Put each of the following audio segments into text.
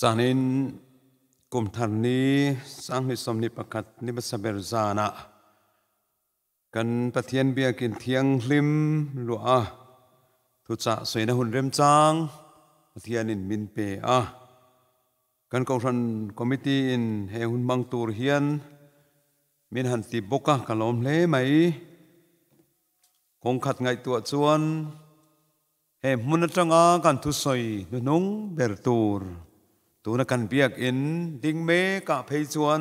สังนินกุมธันนีสังนิสมนิปกัดนิบสเบรซานะกันปะเทียนเบียกินเทียงลิมลัวทุจะสวยนหุนเริ่มจางปะเทียนินมินเปอะกันกองทัพคอมมิตี้อินเฮหุนบางตูรเฮียนมินหันติบุกะกะลมเล่ไหมคงขัดไงตัวชวนเฮมุนตรงอากันทุสวยนุนงเบรตูร์ตัวนักการเบียกอินดิ้งเมกะเพยชวน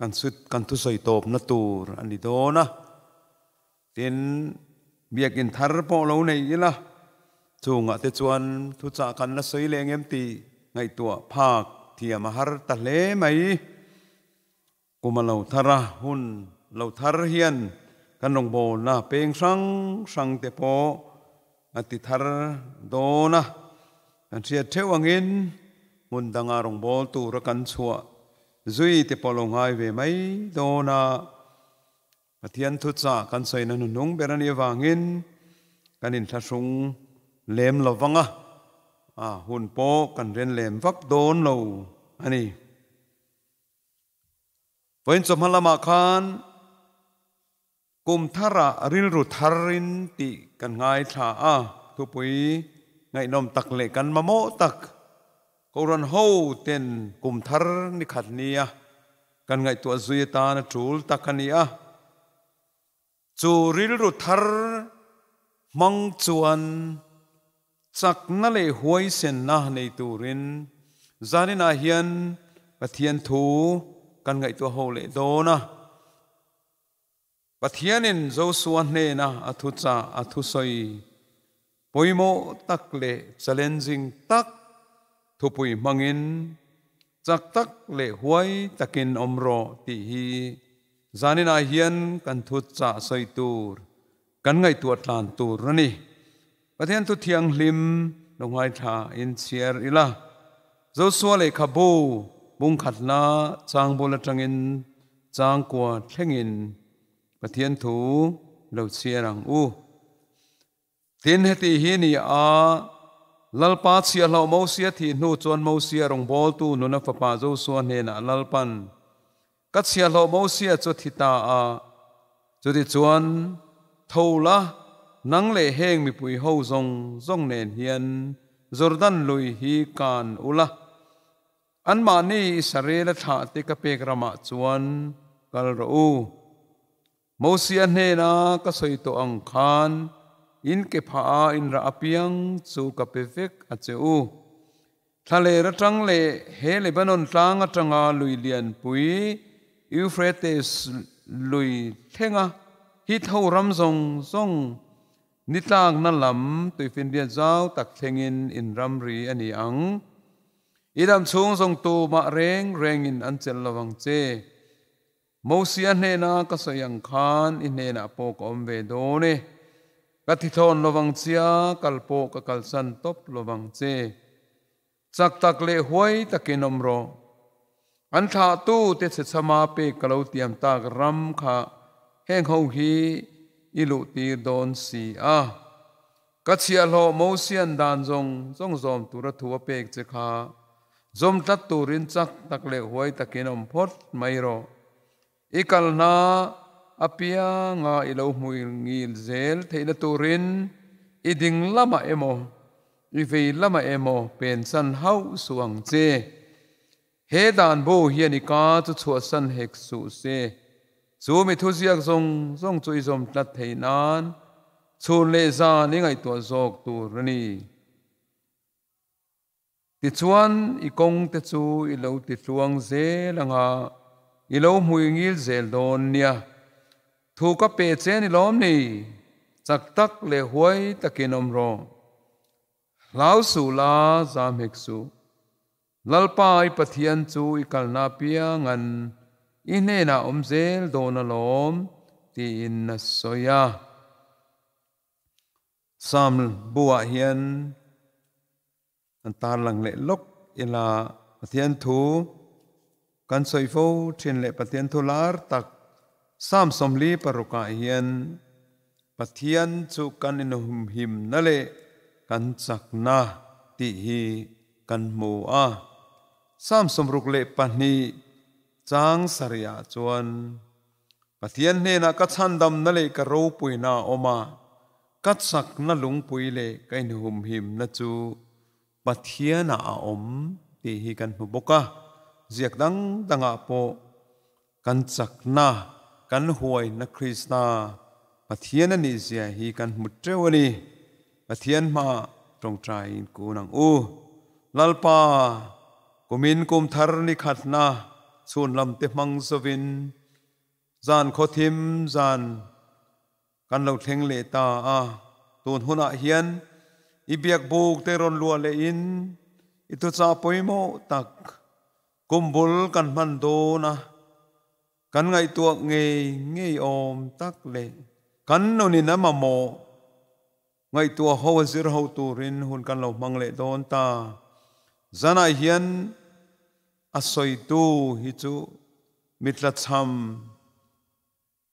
กันสุดกันทุสอยตบนัตูรอันนี้โดนะเต็นเบียกอินทารปอเราในยี่ละสูงอ่ะเตชวนทุจากันนัสอยเลงเอ็มตีไงตัวภาคเทียมหารตะเลไหมกูมาเราทาระหุนเราทารเฮียนกันลงโบนะเปงสังสังเตโปอติทารโดนะกันเสียเทวังอินมุนดังอารมณ์บอลตูรักันชัวจุยติปลงไฮเวไม่โดนาปะเทียนทุจากันใส่นันนุ่งเบรนีวางินกันอินทสุงเลมลวังอ่ะหุ่นโปกันเรียนเลมฟักโดนเราอันนี้เว็นสมหลมาคานกุมทาระริลรุทารินติกันง่ายาอ่ะทุปุยไงนมตักเลกันมาโมตัก ho ran ho ten kum thar ni khat ni a à. kan ngai tu azui ta na tul takani a à. chu ril ru thar mang chuan chak na le huai sen na nei turin zanin a hian pathian thu kan ngai tu ho le do na pathianin zo suan ne na athu à cha athu soi poimo tak le challenging tak ทุพุยมังอินจักตักเลหวยตะกินอมโรติฮีจานินาเฮียนกันทุจ่าใส่ตูรกันไงตัวตานตูรนี่ ประเทศทุเทียงลิมลงไว้ทาอินเชียร์อีละโจสัวเลขบูบุงขัดนาจางบุลจังอินจางกัวเทงอินประเทศทูเราเชียรังอู้ทินเฮติฮีนีอาลลปาเสียเหล่ามาสียที่นู่จนมาสียรงบอลตูนนักฟ้าโจส่วนเห็นลลปันกัดเสียเหล่ามาสียจุดที่ตาจุดที่จวนทูละนังเลแห่งมีปุยหูาจงจงเนียนเฮียนจอร์ดันลุยฮีกันอุละอันมานี่สเรลถาติกเปกรามาจวนกัลรูมาสียเห็นนะก็สวยตัวอังคารอินเกพาอินราอพียงสูกับเปฟิกอัจเจอูทะเลระทังเลเฮเลบนอนตางอัจงาลุยเลียนปุยอิวเฟรตสลุยเทงะฮิตเฮรัมซงซงนิตากนัลลัมตุยฟินเดียเจ้าตักเทงินอินรัมรีอันีอังอีดามซงซงตูมาเร่งเร่งอินอันเจลลวังเจมูสียเนนาก็สยังขานอินเนนาโปกอมเวโดเนกติทนระวังเสียกัลโปกกัลสันตบระวังเจจักตักเลหวยตะกินมรอันทาตู้เตสสมาเปกเลาเตรียมตากรำขาแห่งเฮาฮีอิลุตีดอนสีอากัจเชียโลมมเซียนดานจงจงจอมตุระทัวเปกเจคาจอมตัดตูรินจักตักเลหวยตะกินมพดไม่รออีกัลนา apia nga ilo mui ngil zel theila turin iding lama emo rivei lama emo pen san hau suang che he dan bo hian i ka chu chu san hek su se chu mi thu ziak zong zong chu i zom tlat theinan chu le za ni ngai to zok tu rani ti chuan i kong te chu i lo ti tluang ze langa i lo mui ngil zel don nia thu có bề chế ni lóm nì giặc tắc lệ huế ta kê nôm rô lão sù la giam hịch sù lal pai pathian chu i kal na pia ngan i ne na om zel do na lom ti in na soya sam bua hian an tar lang le lok ila pathian thu kan soifo thin le pathian thu lar tak sam somli paruka hian pathian chu kan nale kan chakna ti hi kan mu a sam somruk le pahni chang sariya chuan nale ka ro oma ka chak lung pui le kain hum a om ti hi kan mu kan chak กันหวยนักคริสตาปาเทียนนี่เสียฮีกันมุดเจวนี่มาเทียนมาตรงใจกูนังอู้ลลปากุมินกุมทารนิขัดนาส่วนลำเตมังสวินจานขอทิมจาน กันเราเทงเลตาอาตูนหุนาเฮียนอีเบียกบุกเตรอนลัวเลอินอิทุจาปุยโมตัก กุมบุลกันมันโดนะ Kan ngay tuộc nghề nghe ôm tắc lệ. cắn nô nì nà mà mộ. Ngay tua hô dữ hô tù rin hôn kan lâu mang lệ tôn ta. Zana hiên a soi tu hi chú mít là chăm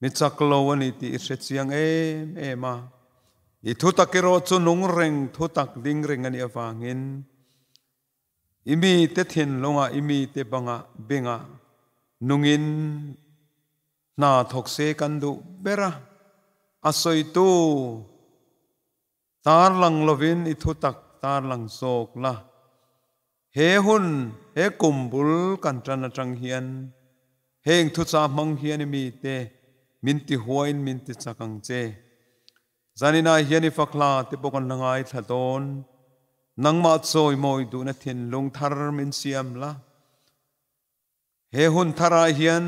mít chắc lâu anh ti ít sẽ chiang em em à. I thu tắc kê rô chú nung rình thu tắc đinh rình anh ia vang in. Imi te thiên longa à, imi te banga à, benga à. in นาทกเซกันดุเบระอาศัยตูตาลังลวินอิทุตักตาลังโศกละเฮหุนเฮกุมบุลกันจันจังเฮียนเฮงทุสามังเฮียนมีเตมินติหวยมินติสักังเจจานินาเฮียนิฟักลาติปกันนังไอทัดดนนังมาโซยมอยดูนัทินลงทารมินเสียมละเฮหุนทาราเฮียน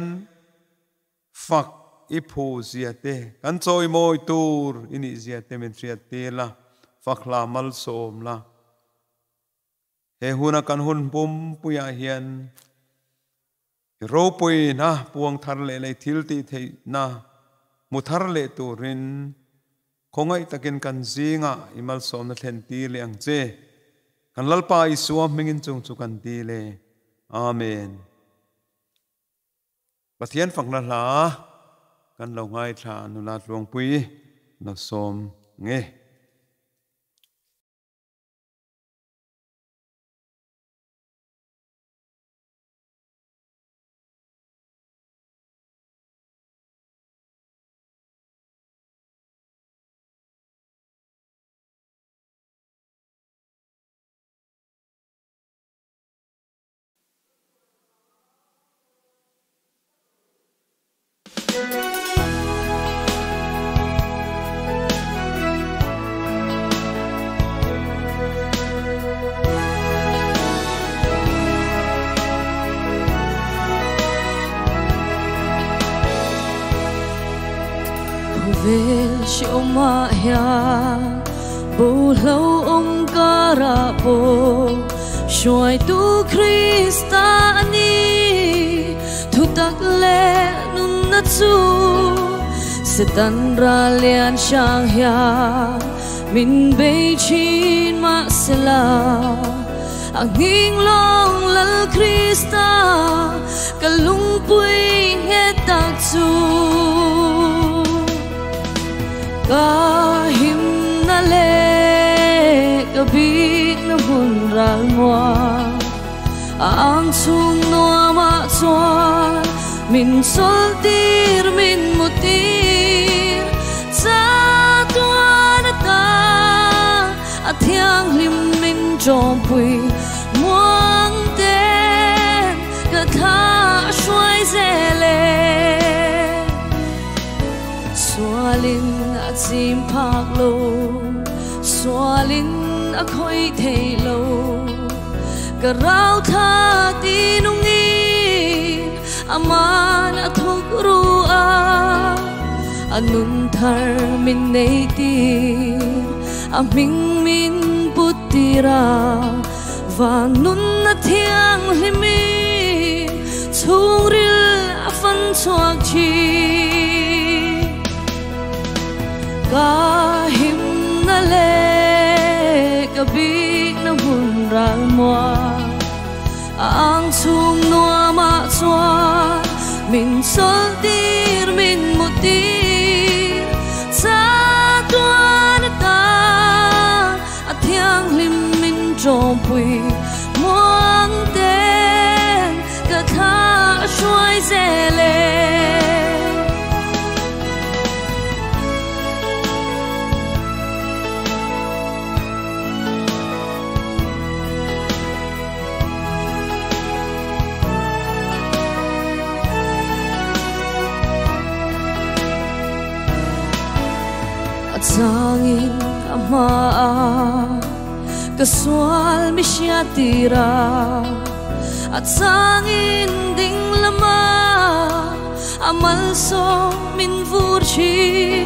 phật ipu ziate kan choi moi tur ini ziate men triate la fakla mal som la he huna kan hun pum puya hian ro pui na puang thar le le thil ti thei na mu thar le turin khongai takin kan zinga imal som na thlen ti le ang che kan lalpa isua mingin chung chu kan ti le amen ปะเทียนฝั่งนาลา กันเราง่ายทานนุลาดลวงปุยนักสมเง่ hia bu lâu ông ca ra bo xoay tu krista ni thu tak le nun na chu se tan ra liền sang hia min bay chin ma sela anh à ing long lal krista ra ngoa ang chung no ma chua min sol tir min mutir cha ta a thiang lim min chom pui muang ten ka tha shuai zele sualin a chim phak lo sualin a khoi thei lo Garaw ta tinungin Aman at hugrua Anun terminated Aming min putira Và nun na thiang limi Thung ril afan chuak chi Kahim na le kabir ra mua ang sum noa ma chua min sol tir min mutir ma Kaswal mi siya tira At sangin ding lama Amal so min vurchi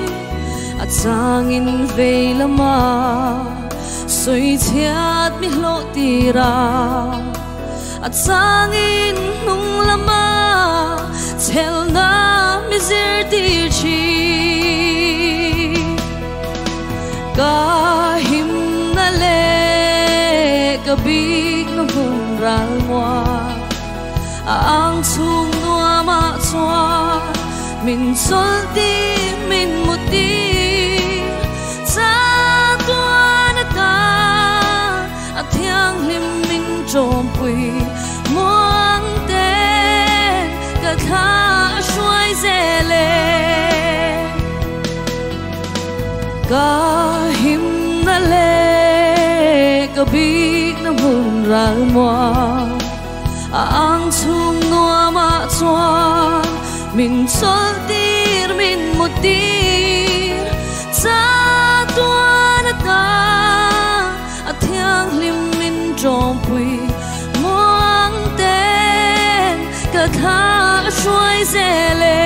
At sangin vei lama Soy tiat mi lo tira At sangin nung lama Tel na mi zir dirchi Kahim na le gabi ng bunral mo Ang sung nua ma chua Min sol di min muti Sa tua na ta At hiyang lim min chom pui Muang ten Ka tha shuai zele Ka mua, anh gabi na mong ramwa Ang sumno matsuan Min soltir min mutir Sa tuan at na At hiyang limin jompui Muang ten Kakasuay zele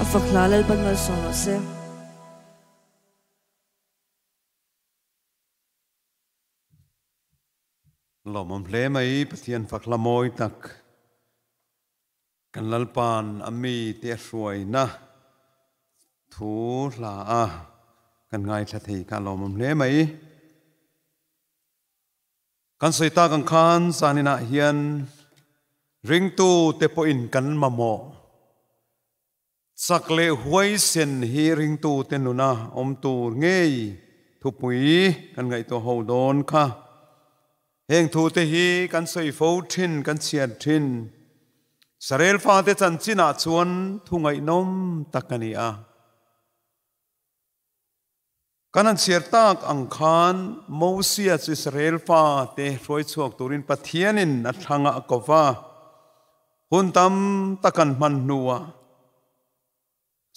Afaklala xong sono se มันเพลมไม่พัทยันฝังละมอยตักกันลลปานอามีเตียสวยนะถูหลาอกันไงสถิการลมมันเพลมไม่กันสิตากันขันสานินาเฮียนริงตูเตปอินกันมะโมสักเลหวยเส้นฮีริงตูเตนุนาอมตูเงยทุปุยกันไงตัวโฮโดนค่ะเฮงทูเตฮีกันสอยฟูทินกันเสียนทินสเรลฟาเตจันจินาชวนทุงไอนมตะกันีอากันเสียตากอังคารมูเซียจิสเรลฟาเตรวยชวกตูรินปะเทียนินนัทหังอกวาหุนตัมตะกันมันนัว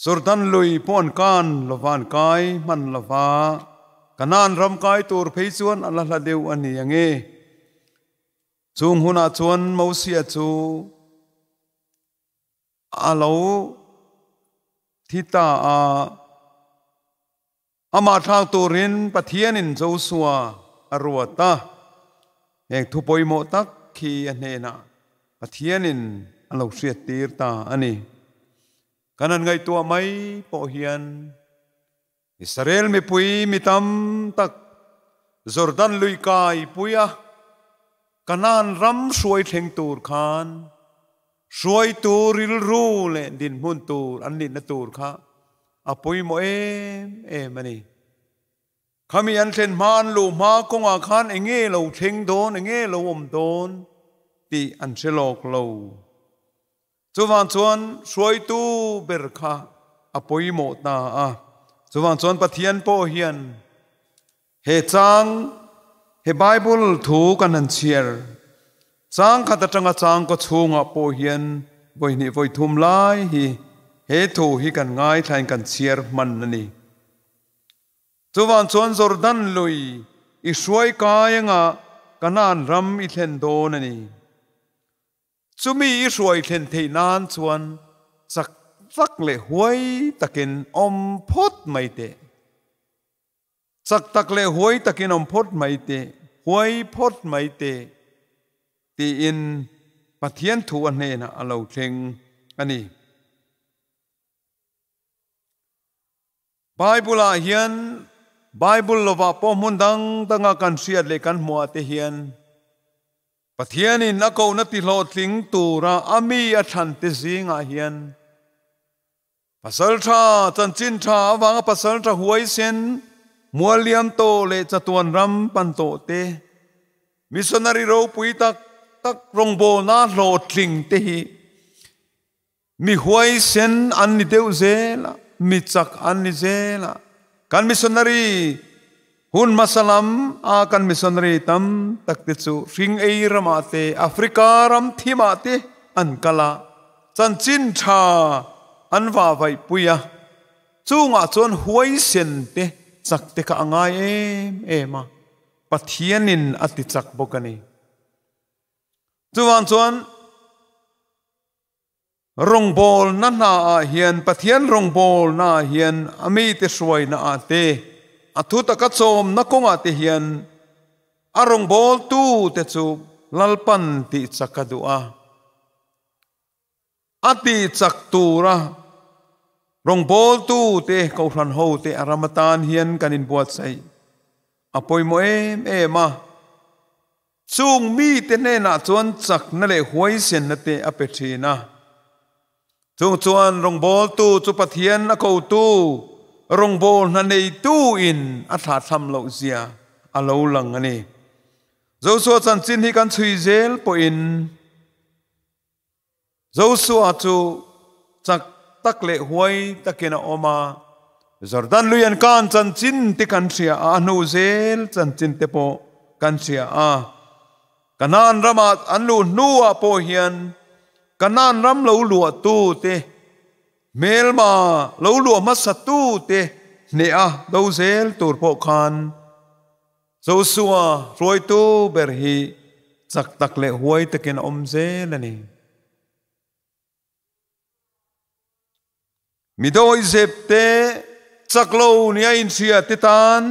สุรทันลุยป้อนกานลวานกายมันลวากนานรำกายตูรพิชวนอัลลอฮ์เดวอันนี้ยังไงจุงหุนาชวนมูเสียจูอาลูทิตาอาอมาทางตัวรินปะเทียนินเจ้าสัวอรวัตาเอกทุปอยโมตักขีอันเนนะปะเทียนินอาลูเสียตีรตาอันนี้ขนาดไงตัวไม่พอเฮียนอิสราเอลมีพุยมิตมตักจอร์แดนลุยกายพุยอะกนานรำสวยเทงตูรคานสวยตูริลรู้เลยดินมุนตูอันนีนนตูรคาอปุยโมเอมเอมันี่ขามีอันเซนมานลูมากงอาคานเองเง่เราเทงโดนเองเง่เราอมโดนตีอันเชลอกเราจวนจวนสวยตูเบรคาอปุยโมตาอ่ะจวนจวนปะเทียนโปเฮียนเฮจัง he bible thu kan an chiar chang kha ta tanga chang ko chunga po hian boi ni voi thum lai hi he thu hi kan ngai thain kan chiar man na ni chuwan chon jordan lui i suai kainga kanan ram i thlen do na ni chumi i suai thlen thei nan chuan sak sak le huai takin om phot mai te sak tak le huai takin om phot mai te หวยพดไม่เตตีอินปะเทียนถูอันเนนะอเราเชงอันนี้ไบเบิลเฮียนไบเบิลว่าพอมุนดังตั้งกันเสียดเลยกันมัวเตเฮียนปะเทียนนี่นักเอานติโลทิงตูระอามีอัชันติสิงอาเฮียนภาษาชาจันจินชาวางภาษาชาหวยเซนมัวเลียมโตเลจะตวนรำปันโตเตมิสนาริโรปุยตักตักรงโบนาโลทลิงเตฮีมิหวยเซนอันนิเดวเซลมิจักอันนิเซลการมิสนารีหุนมาสลัมอาการมิสนารีตัมตักติสูฟิงเอรมาเตแอฟริการัมทิมาเตอันกลาจันจินชาอันวาไวปุยะจูงอาจวนหวยเซนเตจักเตกะง่ายเอ็มเอ็มาปัทยานินอติจักบกันีจวนจวนรงบอลนั่นน่าเฮียนปัทยานรงบอลน่าเฮียนอมีติสวยน่าเตอทุตะกัดโสมนักงอาเตเฮียนอรงบอลตู้เตจูลัลปันติจักกัดูอาอติจักตูระรงบอลตู้เตะเขาพลันหฮเตะอารามตานเฮียนกันอินบวชใส่อภัยโมเอมเอมาซูงมีเตเนนาจวนจักนั่นเลยหวยเสียนนั่นเตะอเปทีนะจงจวนรงบอลตู้จุปเทียนอเขาตู้รงบอลนั่นในตู้อินอัฐาธรรมเหล่าเสียอาเลวหลังอันนี้เจ้าสัวจันจินที่กันซุยเจลปอินเจ้าสัวจูจัก tắc tak le huai takena oma jordan luyan kan chân chin ti kan sia a no zel chan chin te po kan sia a kanan rama an lu nu a po hian kanan ram lo lu tu te mel ma lo lu ma sa tu te ne a do zel tur po khan zo suwa roi tu ber hi chak tak le huai takin om zel ani midoi zepte chaklo ni a in chia titan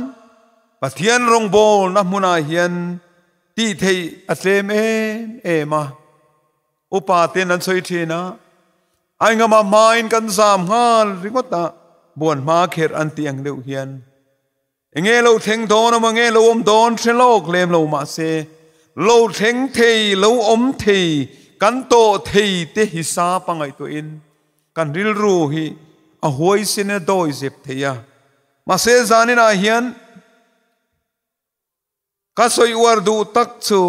pathian rong bol na hmuna hian ti thei atlem em em a upa ten an soi thina ai ngam ma main kan sam hal ringot ta buồn ma khet an tiang leu hian nghe lâu theng don mà nghe lâu om don trên lok lem lâu mà se lâu theng thei lâu om thei kan to thei te hisa pangai to in kan ril ru hi a hoi sin a doi zip te ya ma se zanin a hian ka soi war du tak chu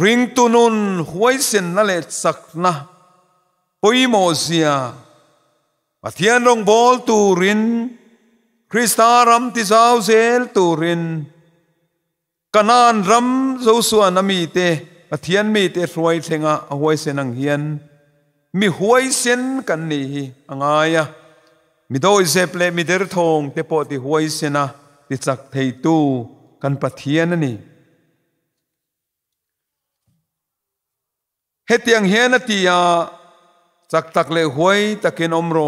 ring tu nun hoi sin na le sak na hoi mo zia ma thiên rong bol tu rin krista ram ti zau zel tu rin kanan ram zo suan ami te ma thian mi te roi thenga a hoi sen ang hian มีหวยเส้นกันนี่ง่ายะมีดอยเซเปลมีเดรทงเตปอติหวยเสนะติจักเทตูกันปะเทียนนี่เฮตียงเฮนตียาจักตักเลหวยตะกินอมโร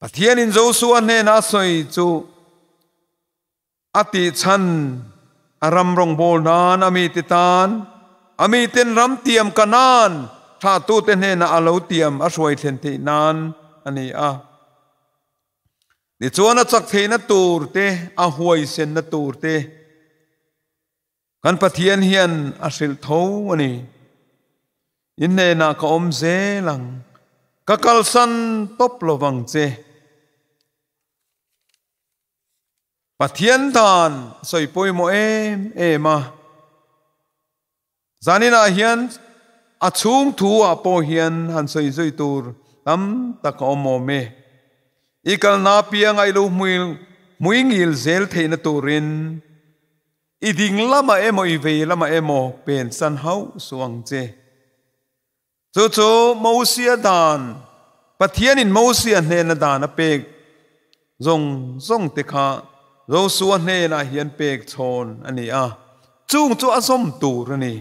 ปะเทียนินโจสุวรรณเนนาสอยจูอติชันอารมรงโบนานอมีติตานอมีตินรำเตียมกันนานถ้าตู้เต้นเฮน่ะอาเราเตรียมอาช่วยเทนทีนานอันนี้อ่ะดิจวนจักเทนตูรเตอาหวยเซนนตูรเตกันปะเทียนเฮียนอาศิลทูอันนี้ยินเนน่ะก็อมเซลังกักลสันตบลวังเจปะเทียนทานสอยปุยโมเอเอมาจานินาเฮียนอาชุงทัวาโปเฮียนหันสอยจอยตูรตั้มตะกอมโมเมอีกลนาเปียงไอลูมิลมุยงิลเซลเทนตูรินอีดิงละมาเอโมอีเวละมาเอโมเป็นสันเฮาสวงเจจู่จู่โมเสียดานปะเทียนินโมเสียเนนดานเปกจงจงติคาเราสวนเนนเฮียนเปกชนอันนี้อ่ะจู่จู่อสมตูรนี่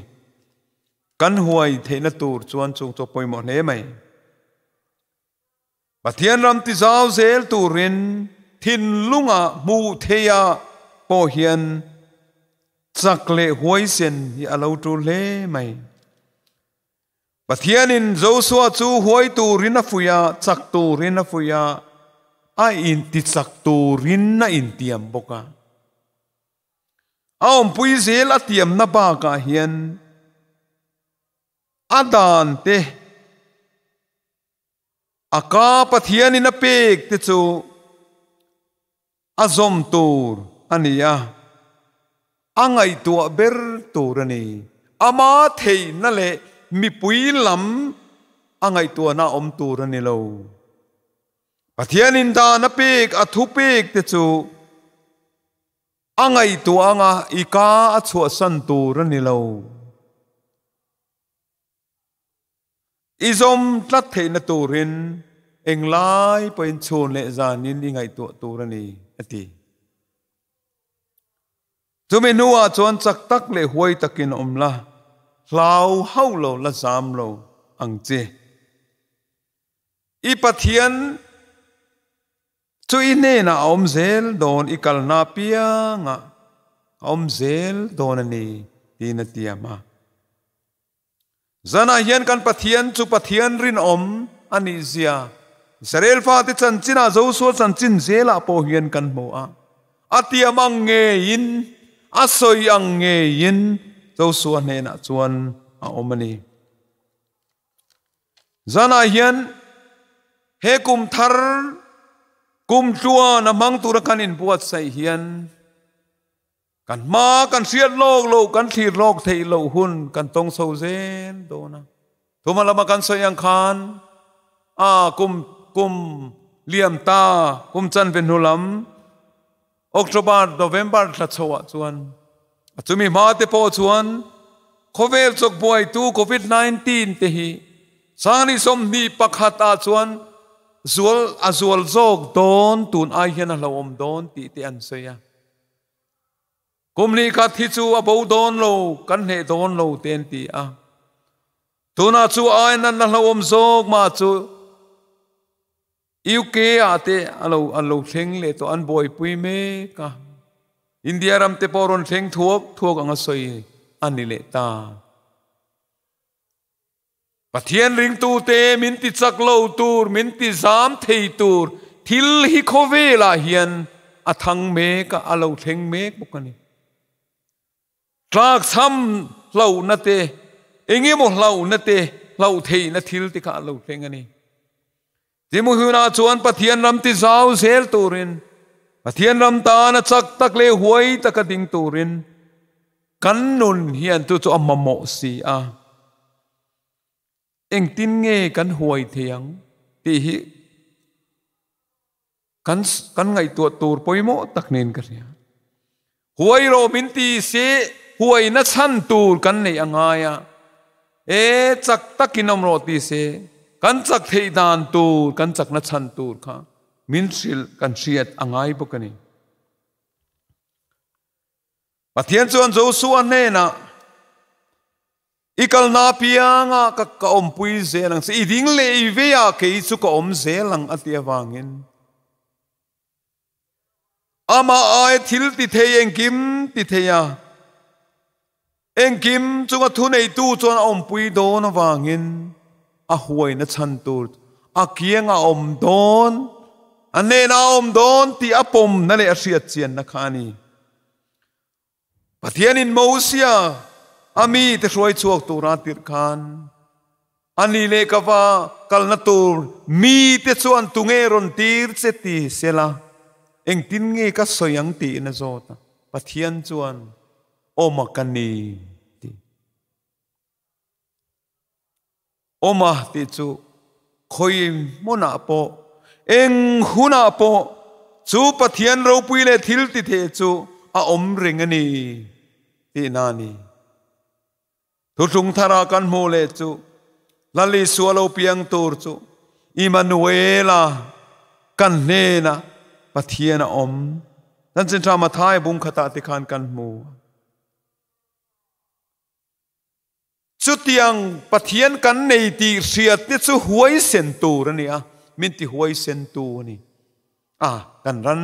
căn kan thế theina tur chuan chung cho poimo hne mai pathian ram ti zau zel turin thin lunga mu theya po hiền chak lệ huai sen hi alo tu le mai pathian in zo suwa chu huai turin a fuya chak turin a fuya a in ti chak turin na in tiam boka aom pui zel là tiam na ba ka hiền. อันดานเตอากาปเทียนินเปกติจูอาจอมตูรอันนี้อะอังไอตัวเบรตูรนี่อามาเทนั่นแหละมีปุ๋ยลำอังไอตัวน่าอมตูรนี่เราปเทียนินดานเปกอทุเปกติจูอังไอตัวอังอีกาอชัวสันตูรนี่เราอิซมตัดเทนตูรินเองไล่ไปชนเลจานินยังไงตัวตูรนี่อดีจูเมนัวชวนสักตักเลหวยตะกินอมละลาวเฮาโลละสามโลอังเจอีปะเทียนจูอินเนนะอมเซลโดนอีกัลนาเปียงอมเซลโดนนี่ดีนตียมา zana hian kan pathian chu pathian rin om ani zia Israel fa ti chan china zo so chan chin zela po hian kan mo a atiam ang nge in asoi ang nge in zo so ne na chuan a omani zana hian he kum thar kum chua na mang tur kan in buat sai hian กันมากันเสียโลกโลกกันที่โลกทีโลกหุ่นกันตรงโซเซนโดนะทุมาละมากันเสียงคานอากุมกุมเลี่ยมตากุมจันเป็นหุลำออกตบาร์โนเวมบาร์ทัดวะชวนจุมีมาเตโอชวนโควิดสกป่วยตู้โควิด19เตหีสานิสมนีปักหัตาชวนจวลอาจวลโจกโดนตูนไอเฮนลาอมโดนตีเตียนเสีย kum ni kha thi chu a bo don lo kan he don lo ten ti a tuna chu ai nan na lo om zok ma chu UK a à te alo à alo à theng le to an boy pui me ka India ram te poron theng thuok thuok anga soi ani le ta pathian ring tu te min ti chak lo tur min ti zam thei tur thil hi khove la hian athang me ka alo theng me bokani ตรากซ้ำเล่านาเตเองมเล่านาเตเล่าเทนาทิลติกาเล่าเทงันนี่จิมุฮินาชวนปะเทียนรำติสาวเซลตูรินปะเทียนรำตาณะจักตักเลหวยตะกดิงตูรินกันนุนเฮียนตุจอมมโมสีอาเองตินเงกันหวยเทียงตีหิกันกันไงตัวตูรปอยโมตักเนินกันเนี่ยหวยโรมินตีเส huai na chan tur kan nei angaya e chak takin amro ti se kan chak thei dan tur kan chak na chan tur kha min sil kan siat angai bokani pathian chuan zo su an ne na ikal na pianga ka ka om pui zelang se iding le ivea ke ichu ka om zelang atia wangin ama ai thil ti theyeng kim ti theya eng kim chunga thu nei tu chon om pui do na wangin a huai na chan tur a kieng a om don a ne na om don ti a pom na le a sia chien na khani pathian in mausia ami te roi chuak tu ra tir khan ani le ka va kal na tur mi te chuan tu nge ron tir che ti sela eng tin nge ka soyang ti na zota pathian chuan โอมกันีติโอมาติจูคอยมุนาปโอเอ็งหุนาปโอจูปัเทียนรูปุเลทิลติเทจูอาอมริงนีตินานีทุทุงทารากันโมเลจูลลิสวาโลปียงตูรจูอิมานูเอลากันเนนะปัเทียนอมนั่นจึงทำมาทายบุ้งขตาติขานกันมู chu tiang pathian kan nei ti riat ni chu huai sen tu ra ni a min ti huai sen tu ni à kan ran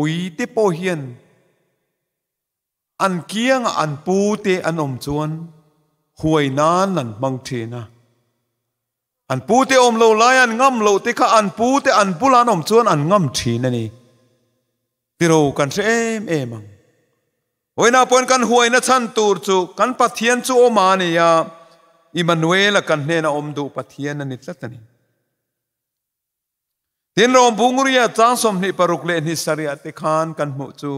uy te po hiền an kiang an pu te an om chuan huai nan an mang na, an pu te om lâu lai an ngâm lâu te kha an pu te an pulan om chuan an ngâm ngam thina nè, tiro kan se em em ang โอ้ยน่าปนกันหวยนะชันตูรจูกันปัทเทียนจูโอมานี่ยาอิมานุเอลกันเนนอมดูปั์เทียนนิตละตันนี่ทินรอมบุงรียจางสมนิปรุกเลนิสริยติคานกันหมจู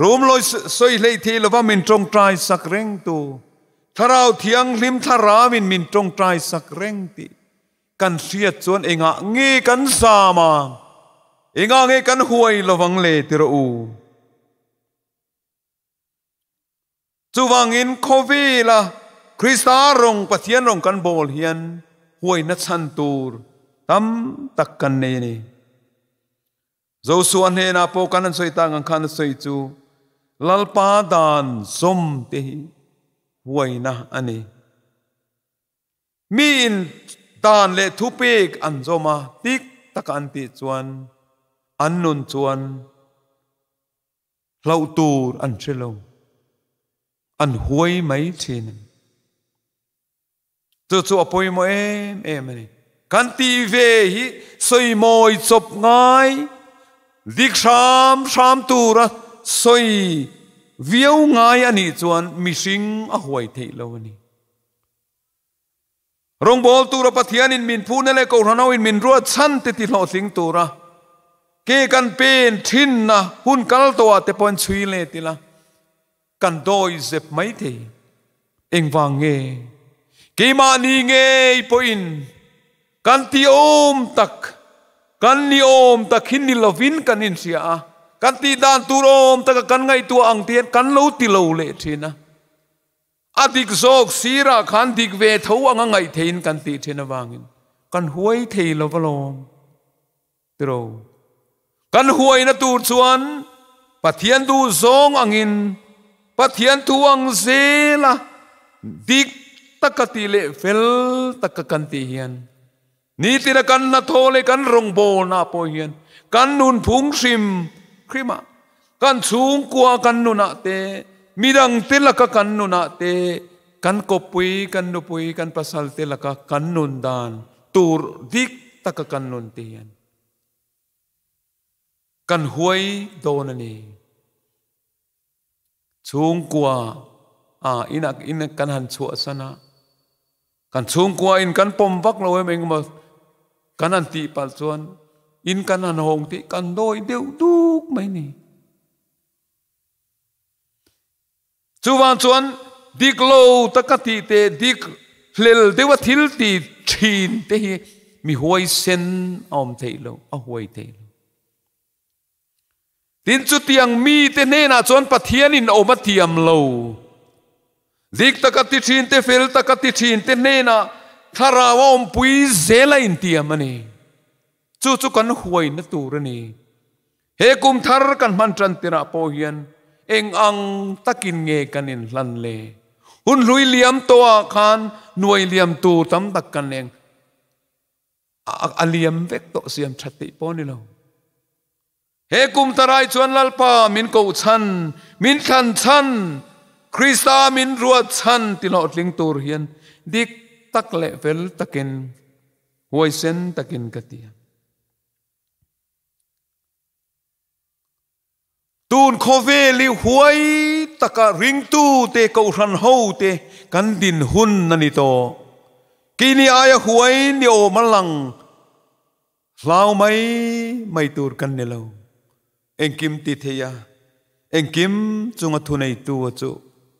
รูมลอยสอยเลยทีลว่ามินตรงใจสักเร่งตูทาราเทียงลิมทารามินมินตรงใจสักเร่งตีกันเสียจ่วนเองอ่ะงี้กันสามาเองอ่ะงี้กันหวยระวังเลยติรู chu wangin covid la krista rong pathian rong kan bol hian huai na chan tur tam tak kan nei ni Josu an he na po kanan soi ta ngang khan soi chu lalpa dan som te hi huai na ani mi in dan le thu pek an zoma tik tak an ti chuan an nun chuan lau tur an thrilong an huai mai chin tu chu apoi mo em em ani kan ti ve hi soi moi chop ngai dik sham sham tu ra soi viau ngai ani chuan mishing a huai thei lo ani rong bol tu ra pathian in min phu na le ko ranau in min ruwa chan te ti hlo sing tu ra ke kan pen thin na hun kal to te pon chui le ti la kan doi zep mai te eng wang nge ke ma ni nge po in kan ti om tak kan ni om tak hin ni lovin kan in sia a kan ti dan tu om tak kan ngay tu ang tien kan lâu ti lâu lo le thina adik zok sira khan dik ve tho anga ngai thein kan ti thina wangin kan huai thei lo valom tro kan huai na tur chuan pathian du zong angin ปะเทียนทวงเซละดิกตะกติเลเฟลตะกกันติเฮียนนี่ติระกันนาโทเลกันรงโบนาโปเฮียนกันนุนพุงซิมคริมากันสูงกว่ากันนุนาเตมีดังติละกกันนุนาเตกันกบปุยกันนุปุยกันปัสลติละกกันนุนดานตูรดิกตะกกันนุนเตียนกันหวยโดนนี่ chung qua à ina ina kan han chua sana kan chung qua in kan pom vak lo em eng ma kan an ti pal chuan in kan han hong ti kan doi deu duk mai ni chuwan chuan dik lo takati te dik hlel dewa thil ti thin te hi mi huai sen om thấy lo a huai thấy lo ตินจุเตียงมีเตเนน่าจนปะเทียนินโอมาเทียมโลดิกตะกติชินเตเฟลตะกติชินเตเนน่าทาราวอมปุยเซลอินเตียมันนี่จูจูกันหวยนตูรนี่เฮกุมทารกันมันจันติระโปอฮยนเองอังตะกินเงกันอินลันเลหุนลุยเลียมตัวคานน่วยเลียมตูตำตักกันเองอเลียมเวกโตเสียมชติปอนี่เราเฮกุมตรายชวนลลปามินกูชันมินขันชันคริสตามินรัวชันติลอดลิงตูเฮียนดิกตักเลเฟลตะกินหวยเซนตะกินกตียตูนโคเวลิหวยตะกะริงตูเตกูรันฮูเตกันดินหุนนันิโตกินีอายหวยเิียวมลังลาวไม่ไม่ตูรกันเนลาเองกิมติเทียเองกิมจงอทุนในตัวจุ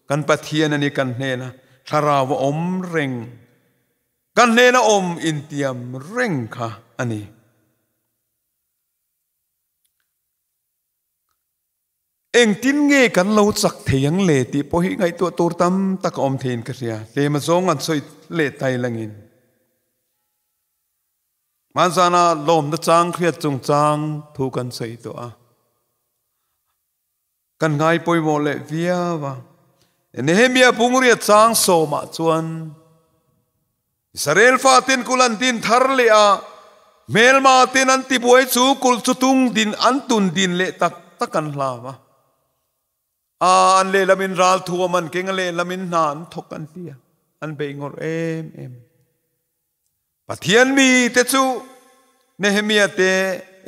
กันปะเทียนนี่กันเนนะทาราวอมเร่งกันเนนะอมอินเตียมเร่งค่ะอันนี้ เองตินเงกันเราจักเทียงเลติพอหิไงตัวตัวตั้มตะกอมเทียนกระเสียเลมาสองอันสวยเลตไตลังินมันจานาลมตะจางเครียดจงจางทูกันใส่ตัว kan ngai poi mo le via wa e nehemia pungria chang so ma chuan israel fa tin kulan din thar le a mel ma tin an ti buai chu kul chu tung din an tun din le tak takan hlawa a an le lamin ral thu man keng le lamin nan thok an tia an be ngor em em pathian mi te chu nehemia te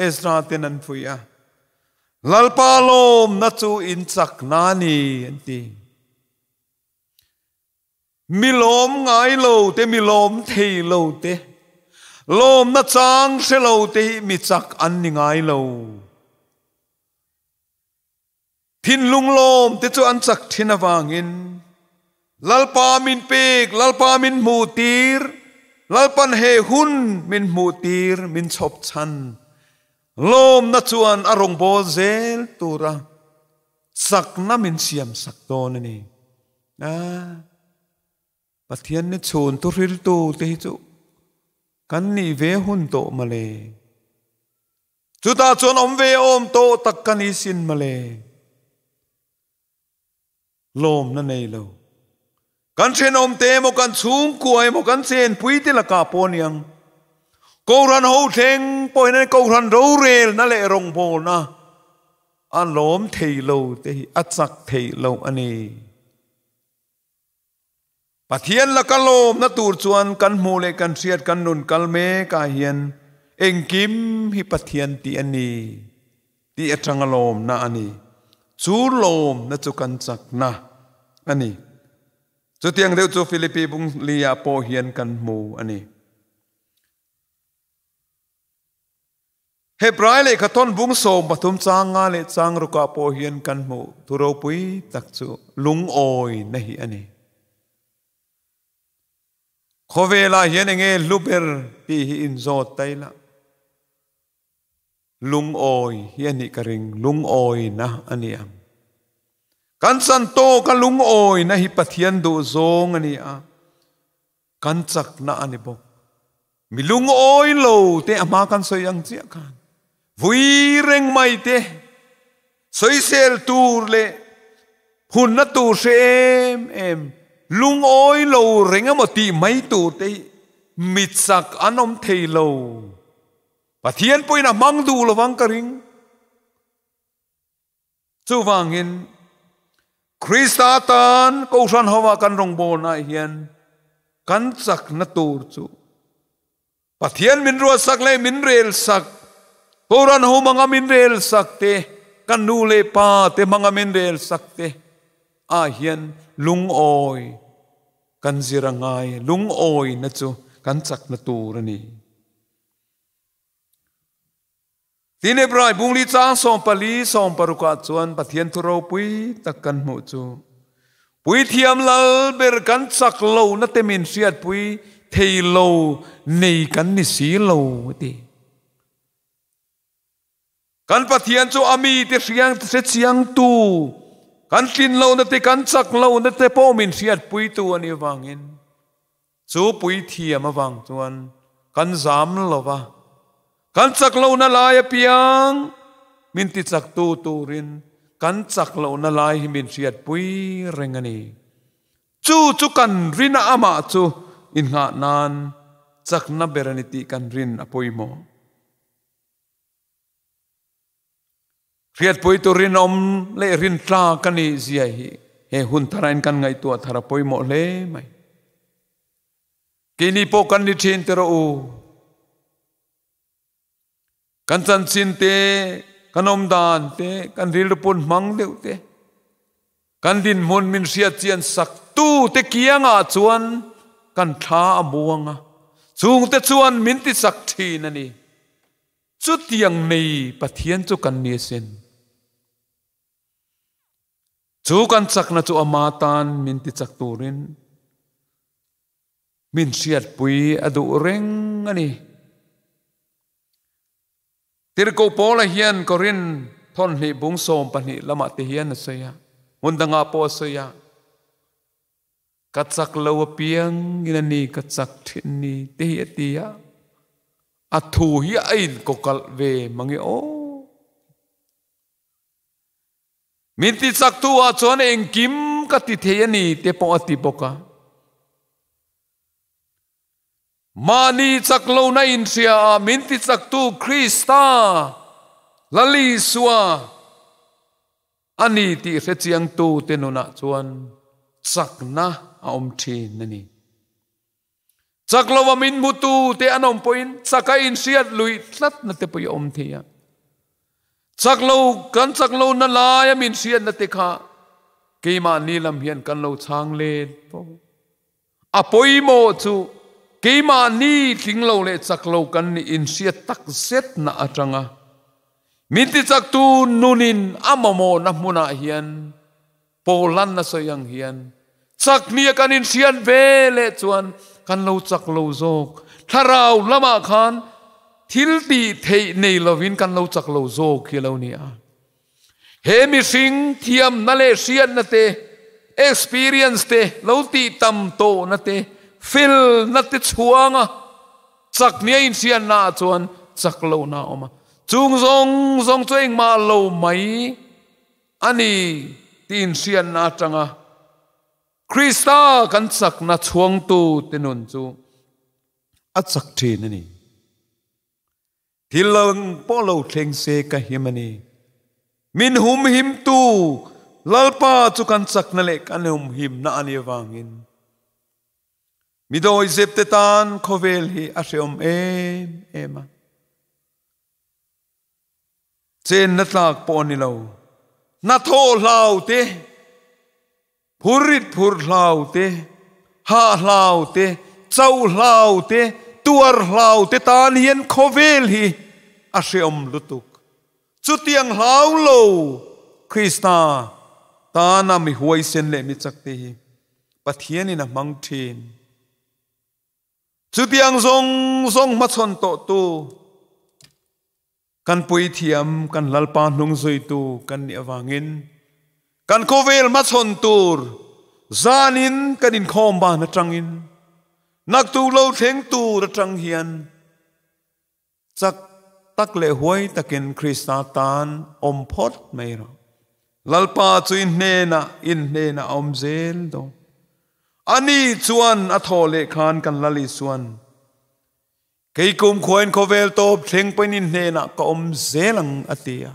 ezra ten an phuia ลัลปาลมนัจูอินสักนานีอันตีมิลมไงโลเตมิลมเทโลเตลมนัจางเสโลเตมิจักอันนิไงโลทินลุงลมเตจูอันสักทินวางินลัลปามินเปกลัลปามินมูตีรลัลปันเฮหุนมินมูตีรมินชบชัน lom na chuan a rong bo zel tura sak na min siam sak ton ni a pathian ne chon tu ril tu te chu kan ni ve hun to male chu ta chon om ve om to tak kan i sin male lom na nei lo kan chen om te mo kan chung kuai mo kan chen pui te la ka poniang กูรัน hô เทงปอยนั้นกูรันรู u rê นั่ ệ rồng bồ n น a ะอ ố m t h ầ เท â u t ต ầ y ắt s ักเที่ยวอันนี้ปะเทียนละกันโลมนตูดชวนกันมูเลกันเสียดกันนุนกันเมกาเฮียนเองกิมฮิปะเทียนตีอันนี้ตีอัตรังลลมนะอันนี้ซูลลมนะจุกันจักนะอันนี้จุดที่ยงเดียวจูฟิลิปปีบุงลียาโปเฮียนกันมูอันนี้ Hebrai le ka ton bung so ba tum chang nga le chang ru ka po hian kan mu tu ro pui tak chu lung oi na anh ani kho ve la hian nge luber pi hi in zo tai la lung oi hian ni ka ring lung oi na ani am kan san to ka lung oi na hi pathian du zong ani a kan chak na ani bo mi ôi lâu, lo te ama kan so yang chia kan vui reng mai te soi sel tur le hun na tu se em em lung oi lo renga mo ti mai tu te mit sak anom thei lo và thiên poi na mang du lo vang ka ring chu vang in Krista tan ko san hawa kan rong bo na hian kan sak na tur chu pathian min ro sak le min rel sak Puran ho mga minrel sakte, kanule pa te mga minrel sakte. Ahian lungoy, kan zirangay, lungoy na tsu, kan sak natura ni. Tinebray, bung li chang som pali som parukat chuan pathian thuro pui takkan mu chu. Pui thiam lal ber kan sak lo na temin siat pui thei lo nei kan ni si lo ti. กันปะเทียนจูอามีเ่เสียงเสเสียงตูกันสินเลาเนติกันสักเลาเนติป้อมินเสียดปุยตัวนี้วางอินสูปุยเทียมาวางตัวนกันสามเราวะกันสักเลานลายเปียงมินติสักตูตูรินกันสักเลานลายหิมินเสียดปุยเรงนี้จูจูกันรินาอามาจูอินหานันสักนับเบรนิติกันรินอปุยโมเรียดปุยตัวรินอมเล่รินตากันนี้เสียฮีเฮหุ่นทารายกันไงตัวทารปุยหมเลไหมกินีโปกันดิชินเตระอูกันสันสินเตกันอมดานเตกันริลปุนมังเดีวเตกันดินมุนมินเสียเจียนสักตู้เตเกียงอาชวนกันท้าบวงอ่ะสูงเตชวนมินติสักทีนั่นนี่จุดยังในปะเทียนจุกันเนียสิน chú căn chắc na chú ama tan min ti chắc turin min siat pui adu reng ani tir ko pola hian korin thon ni bung som pani lama te hian saya mundanga po saya katsak lo piang inani katsak thin ni te hi tia athu hi ain kokal ve mangi o มินติสักตัวชวนเองกิมกติเทียนีเตปอติปกะมานีสักโลนอินเซียมินติสักตูคริสตาลลีสวาอันนี้ที่เสียงตูเตนุนะชวนสักนะอาอมทีน่นี่สักโลวามินมุตูเตอนอมปอินสักอินเซียลุยทัดนั่เตปยอมทีอ่ะสักโลกันสักเรานลายมินเสียนนติคากีมานีลำเฮียนกันโลช้างเลนปอปอยโมจูกีมานีทิ้งโลเลสักโลกันนี่อินเสียตักเซตนาจังอะมิติสักตูนุนินอามโมนัมุนาเฮียนโปลันนัสยังเฮียนสักเนียกันอินเสียนเวเลจวนกันโลสักโลาโจกทาราวละมาคานทิลตีเทในลวินกันเราจักเราโจกี่เราเนี่ยเฮมิสิงเทียมนั่นเลยเสียนนั่นเต็กซ์เพียร์เนส์เตเราตีตั้มโตนั่นเต feel นั่นเตช่วงอ่ะจักเนี่ยอินเสียนน่าชวนจักเราหน้าออกมาจุงซงซงจวงมาเราไหมอันนี้ที่อินเสียนน่าจังอ่ะคริสต์กันจักน่าช่วงตูเตนุนจูอัจักทีน่นี่ฮิลังปอลเทงเซกะฮิมันีมินหุมหิมตูลลปาจุกันสักนเลกันหุมหิมนาอนีวางินมิโอยเซปเตตานโคเวลฮีอาเซอมเอมเอมาเจนนัตลากปอนิโลนาโหลาวเตผูริดผูรลาวเตฮาลาวเตเจ้าลาวเตตัวลาวเตตานเฮียนโคเวลฮี a se om lutuk chu tiang hau lo Krista ta na mi huai sen le mi chak te hi pathian in a mang thin chu tiang zong zong ma chon to tu kan pui thiam kan lalpa hnung zoi tu kan ni awangin kan ko vel tur zanin kan in khom ba na trangin nak tu lo theng tu ra trang hian chak ตักเลหวยตะกินคริสตาตานอมพดไม่รอลัลปาจุอินเนนะอินเนนะอมเซลดงอันนี้ชวนอโทเลคานกันลลิชวนกีกุมควนโคเวลโตเพงไปนินเนนะก็อมเซลังอติยา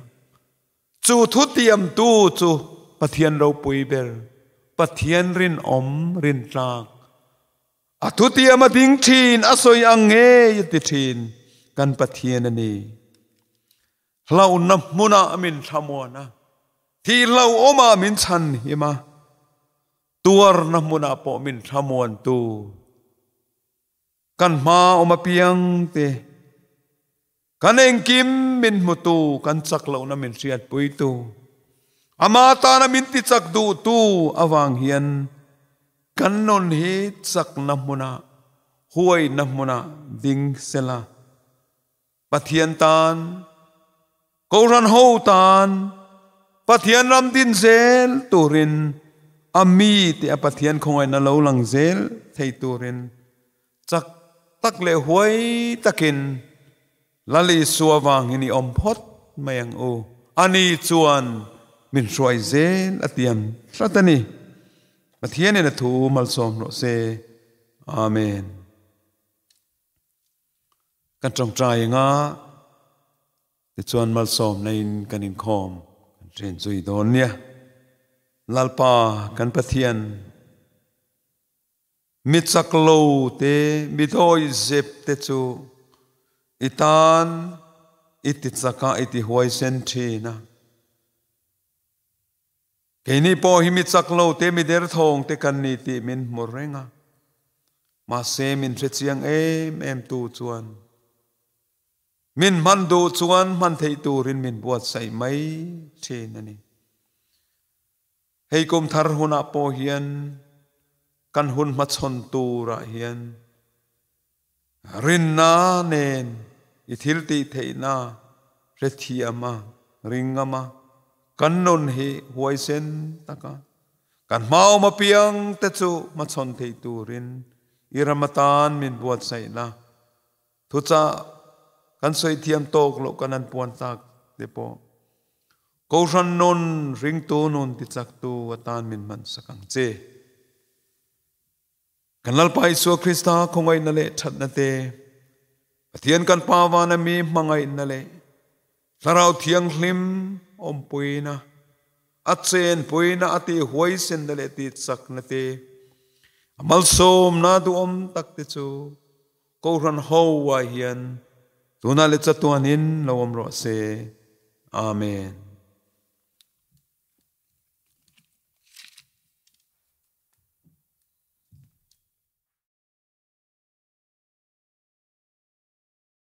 จูทุติยมตูจูปะเทียนเราปุยเบลปะเทียนรินอมรินตากอทุติยมาดิงทีนอสอยอังเงยติทีนกันปะเทียนนี่เราน้บมุนามินทมัวนะที่เราอมามินชันหิมาตัวน้บมุนาปอมินทมวนตูกันมาอมาเพียงเตกันเองกิมมินมุตู กันสักเล่าน้นมินเสียดปุยตูอามาตานั้มินติสักดูตูอวังเฮียน กันนนเฮสักน้บมุนาห่วยน้บมุนาดิ้งเสลาปะเทียนตานกูรันโฮตานปะเทียนรำดินเซลตูรินอามีตียปะเทียนคงไอ้นาเลาลังเซลไทยตูรินจักตักเลหวยตะกินลาลีสัววางนีอมพดไม่ยังโออันนี้จวนมินสวยเซลอเตียมสัตตนีปะเทียนเนี่ยถูมัลสมโนเซอาเมนกันตรงใจงาแต่ชวนมาสมในกันอินคอมเรียนสุยโดนเนี่ยลลปากันปะเทียนมิสักโลเตมิโอยเจ็บเตจูอิตานอิติสักอิติหวยเซนทีนะเกนี่พอหิมิสักโลเตมิเดรทองเตกันนีติมินมรเรงะมาเซมินเซียงเอมเอ็มตูจวนมินมันดูชวนมันเทตูรินมินบวชใส่ไม่เชนนี่ให้กุมทารหุนาโปเฮียนกันหุนมัชนตูระเฮียนรินนาเนนอิทิลตีเทนาเรทีอามาริงอามากันนนเฮหวยเซนตะกากันมาอมาเพียงเตจูมัชนเทตูรินอิรมตานมินบวชใส่นะทุจ้ากันสวยเทียมโตกลกันนันปวนตักเดี๋ยวกชันนนริงตูนนติดสักตูวตานมินมันสักังเจกันลลไปสัวคริสตาคงไงนั่นแหละชัดนั่นเตเทียนกันปาวานมีมังไงนั่นแหละสราวเทียงคลิมอมปุยนะอัจเซนปุยนะอัติหวยสินนั่นเลยติดสักนั่นเตอมัลโซมนาดูอมตักติจูโกรันหฮวาวฮียน tuna le chatuanin lo amro se amen